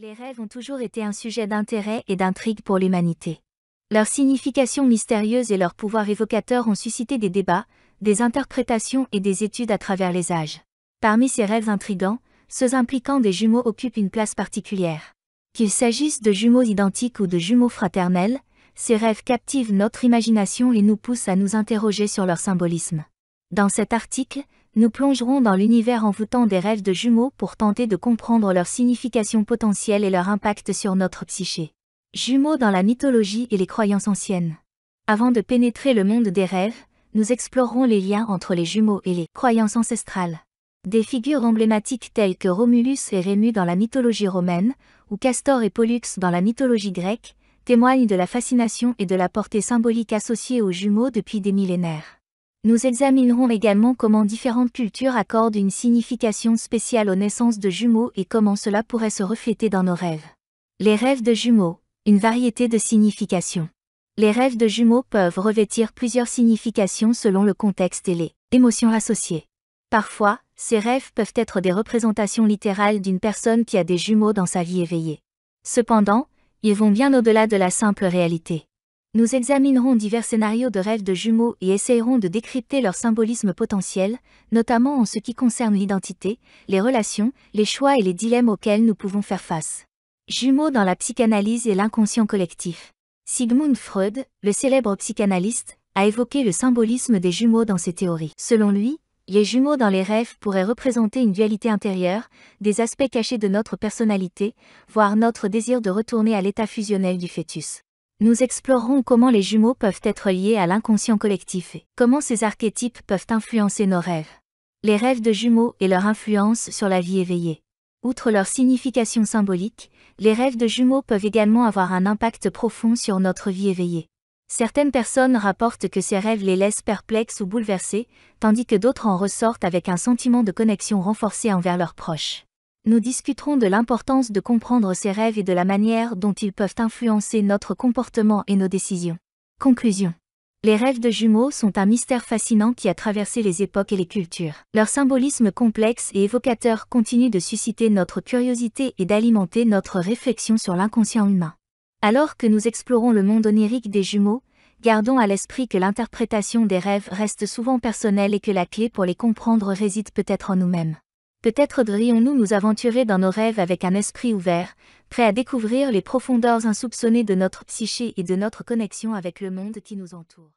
Les rêves ont toujours été un sujet d'intérêt et d'intrigue pour l'humanité. Leur signification mystérieuse et leur pouvoir évocateur ont suscité des débats, des interprétations et des études à travers les âges. Parmi ces rêves intrigants, ceux impliquant des jumeaux occupent une place particulière. Qu'il s'agisse de jumeaux identiques ou de jumeaux fraternels, ces rêves captivent notre imagination et nous poussent à nous interroger sur leur symbolisme. Dans cet article, nous plongerons dans l'univers envoûtant des rêves de jumeaux pour tenter de comprendre leur signification potentielle et leur impact sur notre psyché. Jumeaux dans la mythologie et les croyances anciennes. Avant de pénétrer le monde des rêves, nous explorerons les liens entre les jumeaux et les croyances ancestrales. Des figures emblématiques telles que Romulus et Rému dans la mythologie romaine, ou Castor et Pollux dans la mythologie grecque, témoignent de la fascination et de la portée symbolique associée aux jumeaux depuis des millénaires. Nous examinerons également comment différentes cultures accordent une signification spéciale aux naissances de jumeaux et comment cela pourrait se refléter dans nos rêves. Les rêves de jumeaux, une variété de significations. Les rêves de jumeaux peuvent revêtir plusieurs significations selon le contexte et les émotions associées. Parfois, ces rêves peuvent être des représentations littérales d'une personne qui a des jumeaux dans sa vie éveillée. Cependant, ils vont bien au-delà de la simple réalité. Nous examinerons divers scénarios de rêves de jumeaux et essayerons de décrypter leur symbolisme potentiel, notamment en ce qui concerne l'identité, les relations, les choix et les dilemmes auxquels nous pouvons faire face. Jumeaux dans la psychanalyse et l'inconscient collectif. Sigmund Freud, le célèbre psychanalyste, a évoqué le symbolisme des jumeaux dans ses théories. Selon lui, les jumeaux dans les rêves pourraient représenter une dualité intérieure, des aspects cachés de notre personnalité, voire notre désir de retourner à l'état fusionnel du fœtus. Nous explorerons comment les jumeaux peuvent être liés à l'inconscient collectif et comment ces archétypes peuvent influencer nos rêves. Les rêves de jumeaux et leur influence sur la vie éveillée. Outre leur signification symbolique, les rêves de jumeaux peuvent également avoir un impact profond sur notre vie éveillée. Certaines personnes rapportent que ces rêves les laissent perplexes ou bouleversés, tandis que d'autres en ressortent avec un sentiment de connexion renforcé envers leurs proches nous discuterons de l'importance de comprendre ces rêves et de la manière dont ils peuvent influencer notre comportement et nos décisions. Conclusion. Les rêves de jumeaux sont un mystère fascinant qui a traversé les époques et les cultures. Leur symbolisme complexe et évocateur continue de susciter notre curiosité et d'alimenter notre réflexion sur l'inconscient humain. Alors que nous explorons le monde onirique des jumeaux, gardons à l'esprit que l'interprétation des rêves reste souvent personnelle et que la clé pour les comprendre réside peut-être en nous-mêmes. Peut-être devrions-nous nous aventurer dans nos rêves avec un esprit ouvert, prêt à découvrir les profondeurs insoupçonnées de notre psyché et de notre connexion avec le monde qui nous entoure.